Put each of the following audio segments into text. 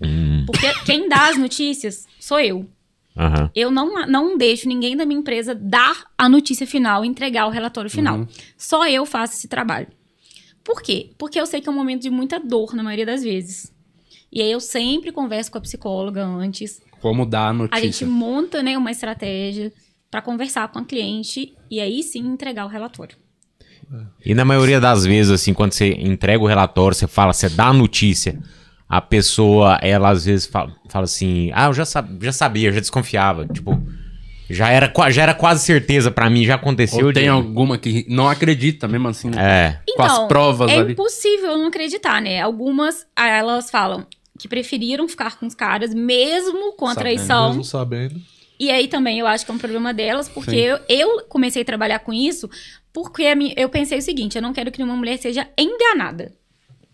Hum. Porque quem dá as notícias sou eu. Uhum. Eu não, não deixo ninguém da minha empresa dar a notícia final, entregar o relatório final. Uhum. Só eu faço esse trabalho. Por quê? Porque eu sei que é um momento de muita dor na maioria das vezes. E aí eu sempre converso com a psicóloga antes. Como dar a notícia. A gente monta né, uma estratégia para conversar com a cliente e aí sim entregar o relatório. E na maioria das vezes, assim, quando você entrega o relatório, você fala, você dá a notícia a pessoa, ela às vezes fala, fala assim: ah, eu já, sab já sabia, já desconfiava. Tipo, já era, já era quase certeza para mim, já aconteceu. Ou tem de... alguma que não acredita mesmo assim, né? É. Com então, as provas é ali. É impossível não acreditar, né? Algumas, ah, elas falam que preferiram ficar com os caras mesmo com a sabendo, traição. Mesmo sabendo. E aí também eu acho que é um problema delas, porque eu, eu, comecei a trabalhar com isso porque eu pensei o seguinte: eu não quero que nenhuma mulher seja enganada.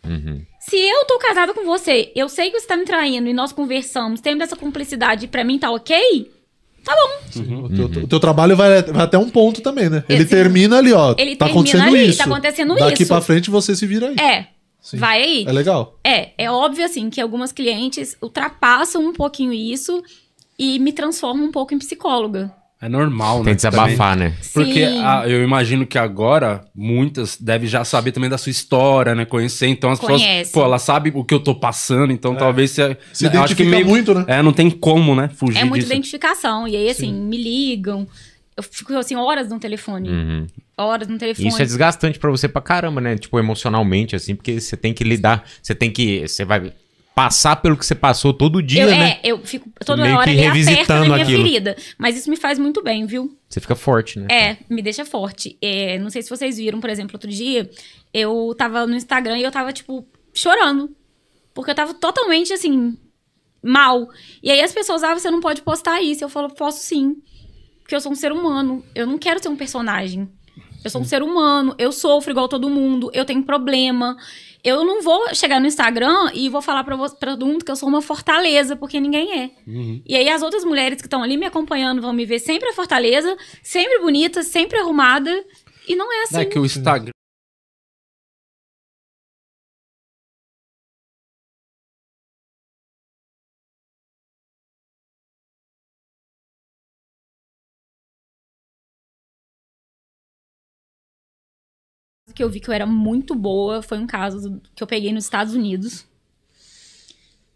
Uhum. Se eu tô casada com você, eu sei que você tá me traindo e nós conversamos, temos essa cumplicidade pra mim tá ok, tá bom. Uhum. O, teu, uhum. o, teu, trabalho vai, vai, até um ponto também, né? Ele termina ali, ó. Ele tá acontecendo ali, tá isso. tá acontecendo Daqui isso. Daqui pra frente você se vira aí. É. Sim. Vai aí. É legal. É, é óbvio assim que algumas clientes ultrapassam um pouquinho isso e me transformam um pouco em psicóloga. É normal, né? Tem que desabafar, abafar, né? Porque a, ah, eu imagino que agora muitas devem já saber também da sua história, né? Conhecer. Então as Conhece. pessoas, pô, ela sabe o que eu tô passando, então é. talvez se. Se né, acho que meio, muito, né? É, não tem como, né? Fugir. É muita disso. identificação. E aí, assim, Sim. me ligam. Eu fico, assim, horas no telefone. Uhum. Horas no telefone. Isso é desgastante para você pra caramba, né? Tipo, emocionalmente, assim, porque você tem que lidar. Você tem que. Você vai passar pelo que você passou todo dia, eu, né? É, eu fico toda Meio hora revisitando a minha ferida. Mas isso me faz muito bem, viu? Você fica forte, né? É, me deixa forte. É, não sei se vocês viram, por exemplo, outro dia, eu tava no Instagram e eu tava, tipo, chorando. Porque eu tava totalmente, assim, mal. E aí as pessoas, ah, você não pode postar isso. Eu falo, posso sim. Porque eu sou um ser humano. Eu não quero ser um personagem. Eu sou um ser humano, eu sofro igual todo mundo, eu tenho problema eu não vou chegar no Instagram e vou falar pra, todo mundo que eu sou uma fortaleza, porque ninguém é. Uhum. E aí as outras mulheres que estão ali me acompanhando vão me ver sempre a fortaleza, sempre bonita, sempre arrumada. E não é, é assim. é que o Instagram que eu vi que eu era muito boa foi um caso que eu peguei nos Estados Unidos.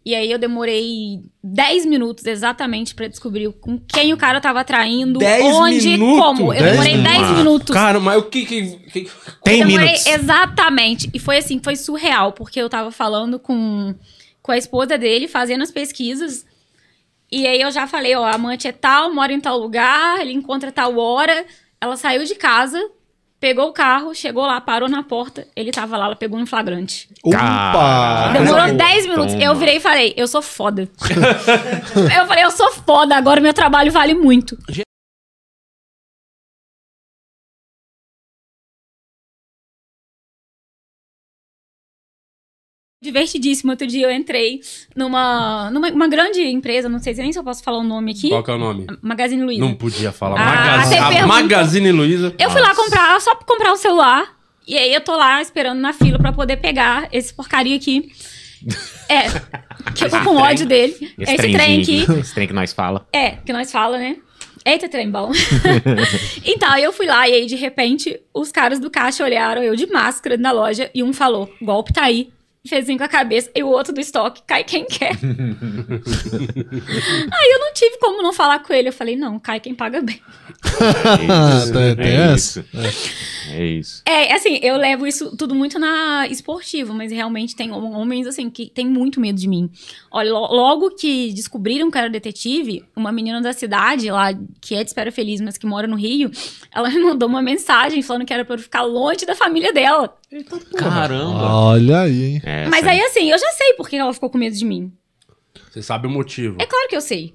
E aí eu demorei 10 minutos exatamente para descobrir com quem o cara tava traindo, dez onde, minutos? como. Eu dez demorei 10 minutos. Cara, mas o que que, que... Tem eu demorei minutos. exatamente. E foi assim, foi surreal, porque eu tava falando com com a esposa dele, fazendo as pesquisas. E aí eu já falei, ó, a amante é tal, mora em tal lugar, ele encontra tal hora. Ela saiu de casa, Pegou o carro, chegou lá, parou na porta, ele tava lá, ela pegou um flagrante. Opa! Demorou 10 minutos. Toma. Eu virei e falei, eu sou foda. eu falei, eu sou foda, agora meu trabalho vale muito. divertidíssimo. Outro dia eu entrei numa, numa uma grande empresa, não sei nem se eu posso falar o nome aqui. Qual que é o nome? Magazine Luiza. Não podia falar. Ah, Magaz... a, Magazine Luiza. Eu fui lá comprar, só pra comprar o celular. E aí eu tô lá esperando na fila para poder pegar esse porcaria aqui. É, que eu tô com ódio dele. Esse, esse trem aqui. Esse trem que nós fala. É, que nós fala, né? Eita, trem bom. então, eu fui lá e aí, de repente, os caras do caixa olharam eu de máscara na loja e um falou: golpe tá aí fez assim com a cabeça e o outro do estoque cai quem quer. Aí eu não tive como não falar com ele. Eu falei, não, cai quem paga bem. É, é isso, é, é isso. É isso. É, assim, eu levo isso tudo muito na esportiva, mas realmente tem homens, assim, que tem muito medo de mim. Olha, logo que descobriram que era detetive, uma menina da cidade lá, que é de Espera Feliz, mas que mora no Rio, ela me mandou uma mensagem falando que era pra eu ficar longe da família dela. Eita, Caramba! Olha aí, hein? É, mas aí, assim, eu já sei por que ela ficou com medo de mim. Você sabe o motivo. É claro que eu sei.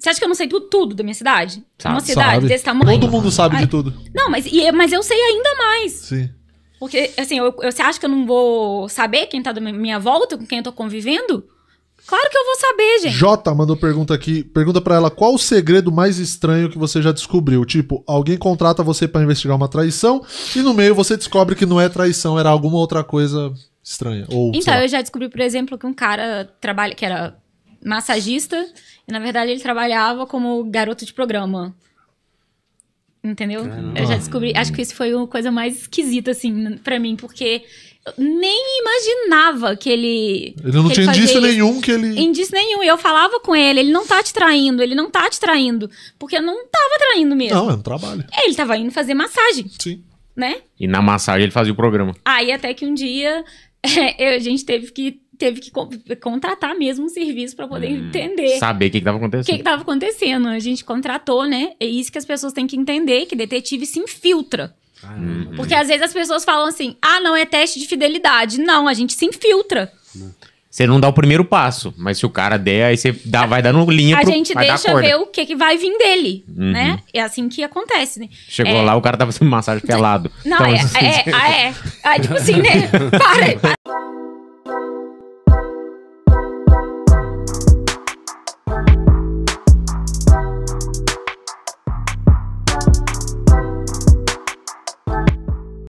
Você acha que eu não sei tu, tudo da minha cidade? Sabe, Uma cidade sabe. desse tamanho? Todo mundo sabe Ai, de tudo. Não, mas, e, mas eu sei ainda mais. Sim. Porque, assim, eu, eu, você acha que eu não vou saber quem tá da minha volta, com quem eu tô convivendo? Claro que eu vou saber, gente. Jota mandou pergunta aqui. Pergunta para ela qual o segredo mais estranho que você já descobriu. Tipo, alguém contrata você para investigar uma traição e no meio você descobre que não é traição, era alguma outra coisa estranha. Ou, então, eu já descobri, por exemplo, que um cara trabalha, que era massagista e, na verdade, ele trabalhava como garoto de programa. Entendeu? Caramba. Eu já descobri. Acho que isso foi uma coisa mais esquisita, assim, para mim, porque eu nem imaginava que ele. Ele não tinha indício nenhum que ele. Indício nenhum. E eu falava com ele, ele não tá te traindo, ele não tá te traindo. Porque eu não tava traindo mesmo. Não, é um trabalho. É, ele tava indo fazer massagem. Sim. Né? E na massagem ele fazia o programa. Aí até que um dia eu, a gente teve que teve que contratar mesmo um serviço para poder hum, entender. Saber o que estava acontecendo. O que estava acontecendo. A gente contratou, né? É isso que as pessoas têm que entender, que detetive se infiltra. Caramba. Porque às vezes as pessoas falam assim, ah, não, é teste de fidelidade. Não, a gente se infiltra. Você não dá o primeiro passo, mas se o cara der, aí você dá, vai dando linha a pro, A gente deixa ver o que, que vai vir dele, uhum. né? É assim que acontece, né? Chegou é... lá, o cara tava fazendo massagem pelado. Não, é, então, é, assim, ah, é, é, é, é, Tipo assim, né? Para, para.